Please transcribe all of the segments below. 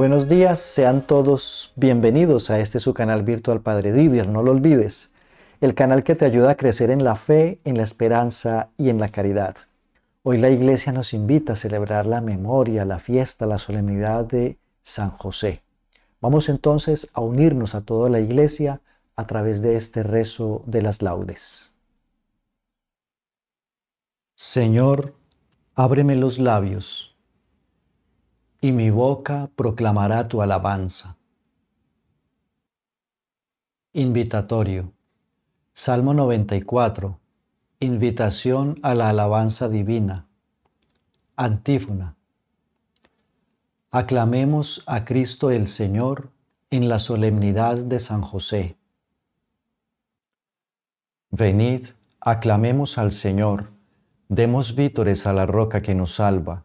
buenos días, sean todos bienvenidos a este su canal virtual Padre Didier, no lo olvides, el canal que te ayuda a crecer en la fe, en la esperanza y en la caridad. Hoy la iglesia nos invita a celebrar la memoria, la fiesta, la solemnidad de San José. Vamos entonces a unirnos a toda la iglesia a través de este rezo de las laudes. Señor, ábreme los labios y mi boca proclamará tu alabanza. Invitatorio. Salmo 94. Invitación a la alabanza divina. Antífona. Aclamemos a Cristo el Señor en la solemnidad de San José. Venid, aclamemos al Señor, demos vítores a la roca que nos salva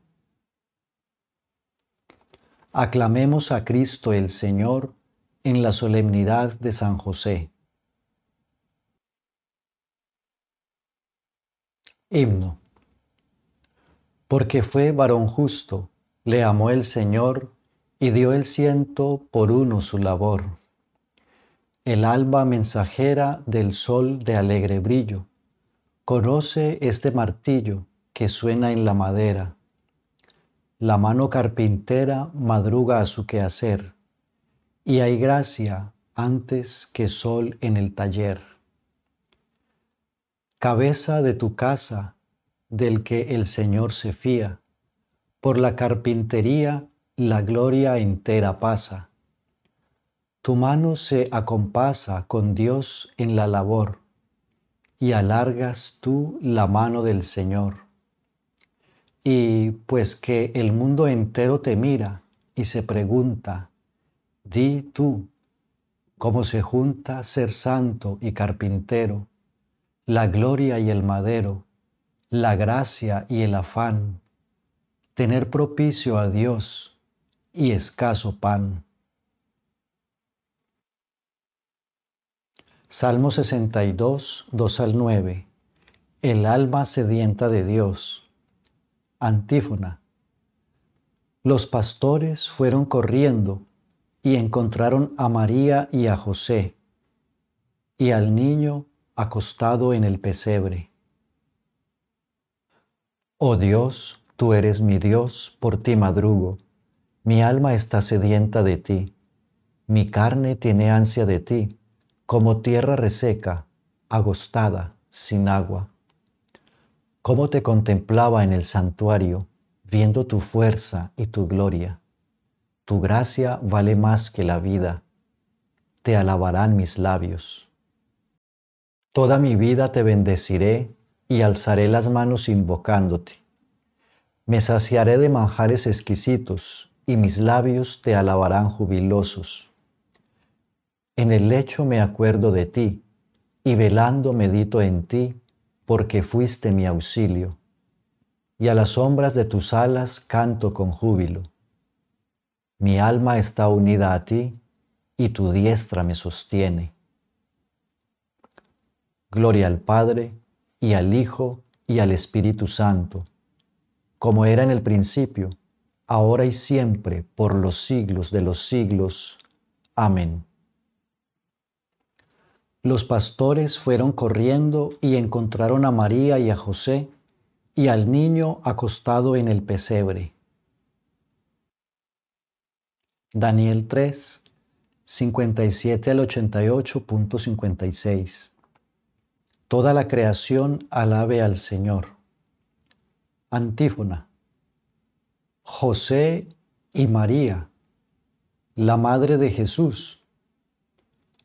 Aclamemos a Cristo el Señor en la solemnidad de San José. Himno. Porque fue varón justo, le amó el Señor y dio el ciento por uno su labor. El alba mensajera del sol de alegre brillo, conoce este martillo que suena en la madera la mano carpintera madruga a su quehacer, y hay gracia antes que sol en el taller. Cabeza de tu casa, del que el Señor se fía, por la carpintería la gloria entera pasa. Tu mano se acompasa con Dios en la labor, y alargas tú la mano del Señor y pues que el mundo entero te mira y se pregunta, di tú, cómo se junta ser santo y carpintero, la gloria y el madero, la gracia y el afán, tener propicio a Dios y escaso pan. Salmo 62, 2 al 9. El alma sedienta de Dios Antífona. Los pastores fueron corriendo y encontraron a María y a José y al niño acostado en el pesebre. Oh Dios, tú eres mi Dios, por ti madrugo. Mi alma está sedienta de ti. Mi carne tiene ansia de ti, como tierra reseca, agostada, sin agua cómo te contemplaba en el santuario, viendo tu fuerza y tu gloria. Tu gracia vale más que la vida. Te alabarán mis labios. Toda mi vida te bendeciré y alzaré las manos invocándote. Me saciaré de manjares exquisitos y mis labios te alabarán jubilosos. En el lecho me acuerdo de ti y velando medito en ti porque fuiste mi auxilio, y a las sombras de tus alas canto con júbilo. Mi alma está unida a ti, y tu diestra me sostiene. Gloria al Padre, y al Hijo, y al Espíritu Santo, como era en el principio, ahora y siempre, por los siglos de los siglos. Amén. Los pastores fueron corriendo y encontraron a María y a José y al niño acostado en el pesebre. Daniel 3, 57 al 88.56. Toda la creación alabe al Señor. Antífona. José y María, la madre de Jesús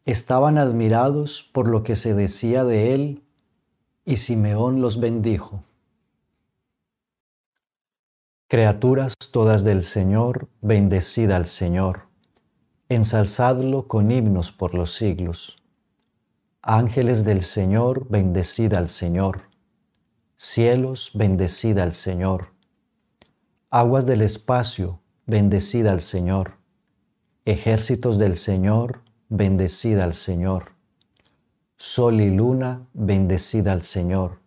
Estaban admirados por lo que se decía de él y Simeón los bendijo. Criaturas todas del Señor, bendecida al Señor, ensalzadlo con himnos por los siglos. Ángeles del Señor, bendecida al Señor. Cielos, bendecida al Señor. Aguas del espacio, bendecida al Señor. Ejércitos del Señor, bendecida al Señor. Sol y luna, bendecida al Señor.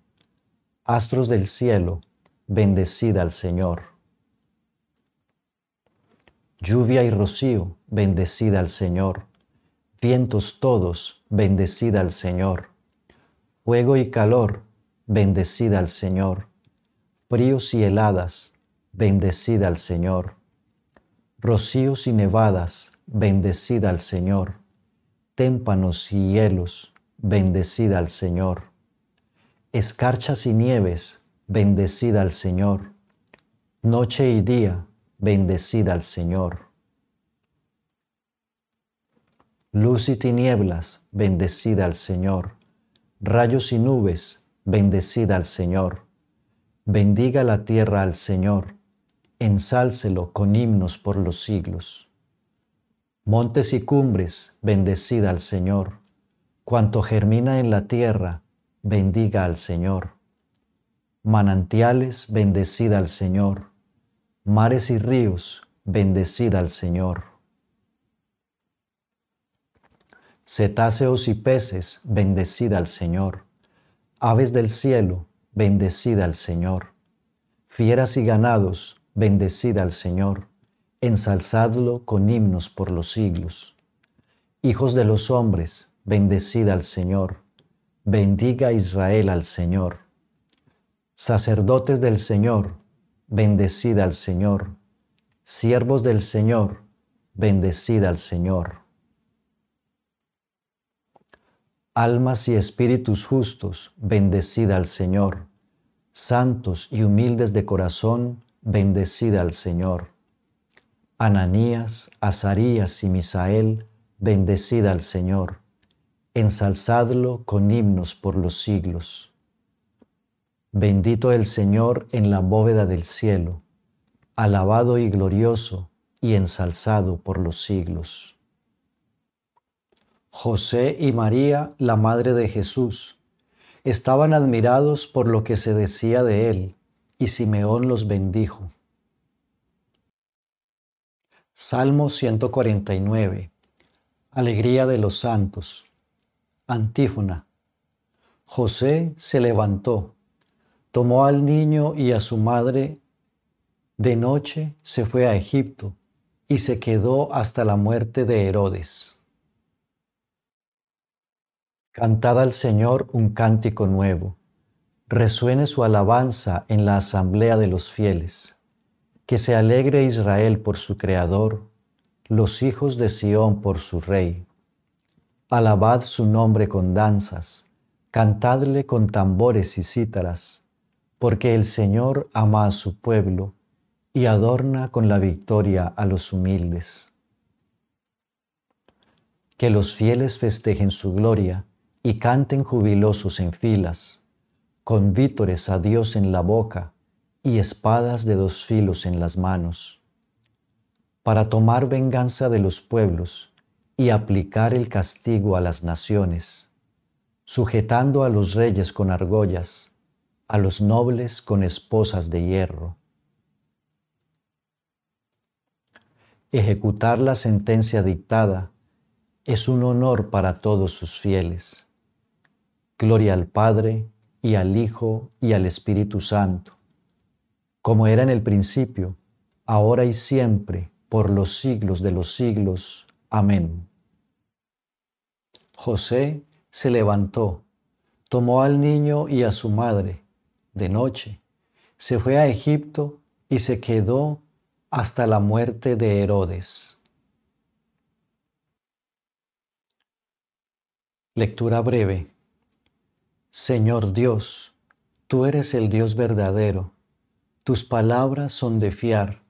Astros del cielo, bendecida al Señor. Lluvia y rocío, bendecida al Señor. Vientos todos, bendecida al Señor. Fuego y calor, bendecida al Señor. Fríos y heladas, bendecida al Señor. Rocíos y nevadas, bendecida al Señor témpanos y hielos, bendecida al Señor. Escarchas y nieves, bendecida al Señor. Noche y día, bendecida al Señor. Luz y tinieblas, bendecida al Señor. Rayos y nubes, bendecida al Señor. Bendiga la tierra al Señor. Ensálcelo con himnos por los siglos. Montes y cumbres, bendecida al Señor. Cuanto germina en la tierra, bendiga al Señor. Manantiales, bendecida al Señor. Mares y ríos, bendecida al Señor. Cetáceos y peces, bendecida al Señor. Aves del cielo, bendecida al Señor. Fieras y ganados, bendecida al Señor ensalzadlo con himnos por los siglos. Hijos de los hombres, bendecid al Señor, bendiga Israel al Señor. Sacerdotes del Señor, bendecid al Señor. Siervos del Señor, bendecid al Señor. Almas y espíritus justos, bendecid al Señor. Santos y humildes de corazón, bendecid al Señor. Ananías, Azarías y Misael, bendecid al Señor, ensalzadlo con himnos por los siglos. Bendito el Señor en la bóveda del cielo, alabado y glorioso y ensalzado por los siglos. José y María, la madre de Jesús, estaban admirados por lo que se decía de él, y Simeón los bendijo. Salmo 149. Alegría de los santos. Antífona. José se levantó, tomó al niño y a su madre. De noche se fue a Egipto y se quedó hasta la muerte de Herodes. Cantad al Señor un cántico nuevo. Resuene su alabanza en la asamblea de los fieles. Que se alegre Israel por su Creador, los hijos de Sión por su Rey. Alabad su nombre con danzas, cantadle con tambores y cítaras, porque el Señor ama a su pueblo y adorna con la victoria a los humildes. Que los fieles festejen su gloria y canten jubilosos en filas, con vítores a Dios en la boca y espadas de dos filos en las manos, para tomar venganza de los pueblos y aplicar el castigo a las naciones, sujetando a los reyes con argollas, a los nobles con esposas de hierro. Ejecutar la sentencia dictada es un honor para todos sus fieles. Gloria al Padre y al Hijo y al Espíritu Santo como era en el principio, ahora y siempre, por los siglos de los siglos. Amén. José se levantó, tomó al niño y a su madre de noche, se fue a Egipto y se quedó hasta la muerte de Herodes. Lectura breve. Señor Dios, tú eres el Dios verdadero tus palabras son de fiar,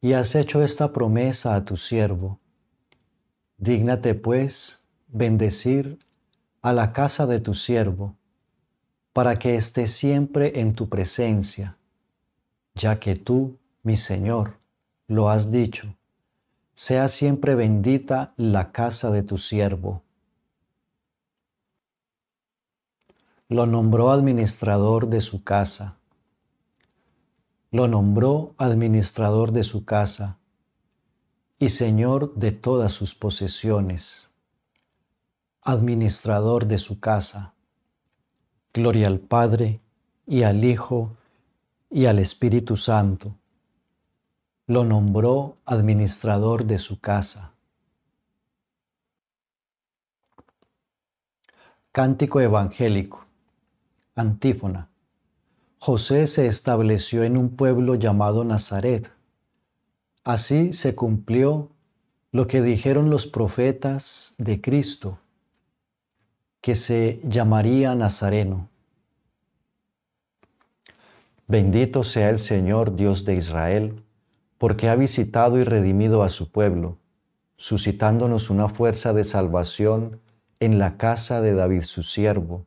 y has hecho esta promesa a tu siervo. Dígnate, pues, bendecir a la casa de tu siervo, para que esté siempre en tu presencia, ya que tú, mi Señor, lo has dicho. Sea siempre bendita la casa de tu siervo. Lo nombró administrador de su casa lo nombró administrador de su casa y señor de todas sus posesiones, administrador de su casa. Gloria al Padre y al Hijo y al Espíritu Santo. Lo nombró administrador de su casa. Cántico Evangélico. Antífona. José se estableció en un pueblo llamado Nazaret. Así se cumplió lo que dijeron los profetas de Cristo, que se llamaría Nazareno. Bendito sea el Señor Dios de Israel, porque ha visitado y redimido a su pueblo, suscitándonos una fuerza de salvación en la casa de David su siervo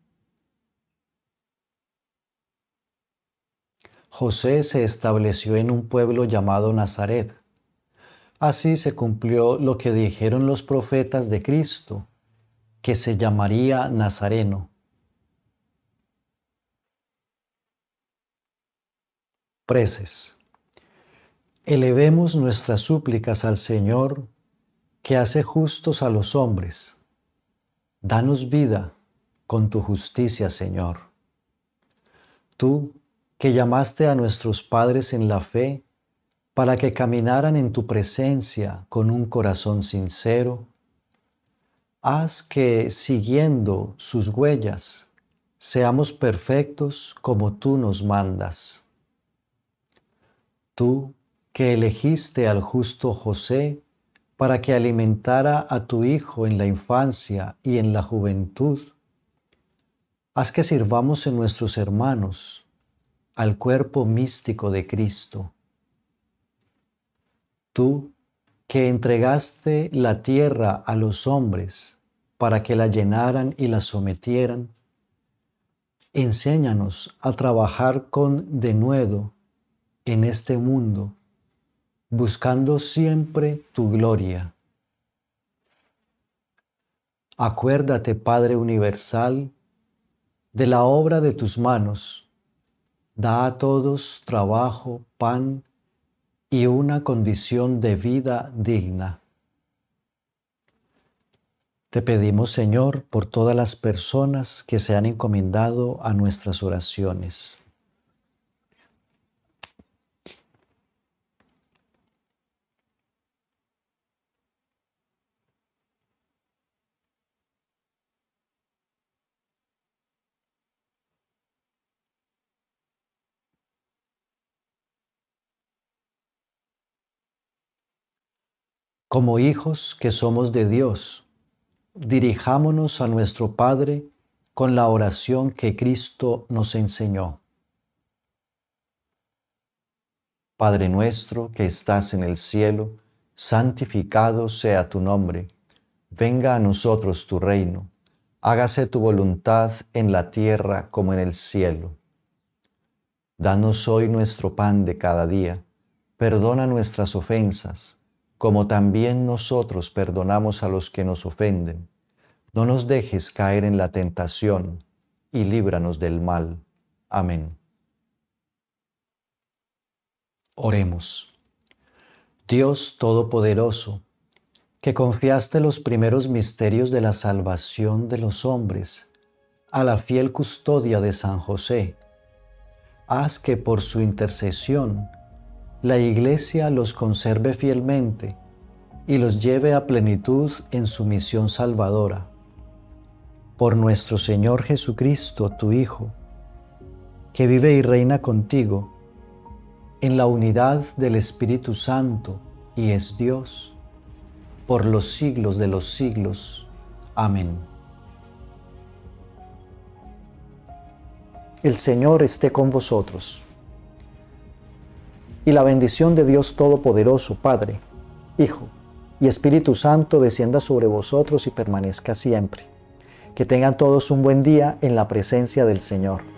José se estableció en un pueblo llamado Nazaret. Así se cumplió lo que dijeron los profetas de Cristo, que se llamaría Nazareno. Preces. Elevemos nuestras súplicas al Señor, que hace justos a los hombres. Danos vida con tu justicia, Señor. Tú que llamaste a nuestros padres en la fe para que caminaran en tu presencia con un corazón sincero, haz que, siguiendo sus huellas, seamos perfectos como tú nos mandas. Tú que elegiste al justo José para que alimentara a tu Hijo en la infancia y en la juventud, haz que sirvamos en nuestros hermanos al cuerpo místico de Cristo. Tú que entregaste la tierra a los hombres para que la llenaran y la sometieran, enséñanos a trabajar con denuedo en este mundo, buscando siempre tu gloria. Acuérdate, Padre Universal, de la obra de tus manos da a todos trabajo, pan y una condición de vida digna. Te pedimos, Señor, por todas las personas que se han encomendado a nuestras oraciones. Como hijos que somos de Dios, dirijámonos a nuestro Padre con la oración que Cristo nos enseñó. Padre nuestro que estás en el cielo, santificado sea tu nombre, venga a nosotros tu reino, hágase tu voluntad en la tierra como en el cielo. Danos hoy nuestro pan de cada día, perdona nuestras ofensas, como también nosotros perdonamos a los que nos ofenden. No nos dejes caer en la tentación, y líbranos del mal. Amén. Oremos. Dios Todopoderoso, que confiaste los primeros misterios de la salvación de los hombres a la fiel custodia de San José, haz que por su intercesión la Iglesia los conserve fielmente y los lleve a plenitud en su misión salvadora. Por nuestro Señor Jesucristo, tu Hijo, que vive y reina contigo, en la unidad del Espíritu Santo y es Dios, por los siglos de los siglos. Amén. El Señor esté con vosotros y la bendición de Dios Todopoderoso, Padre, Hijo y Espíritu Santo descienda sobre vosotros y permanezca siempre. Que tengan todos un buen día en la presencia del Señor.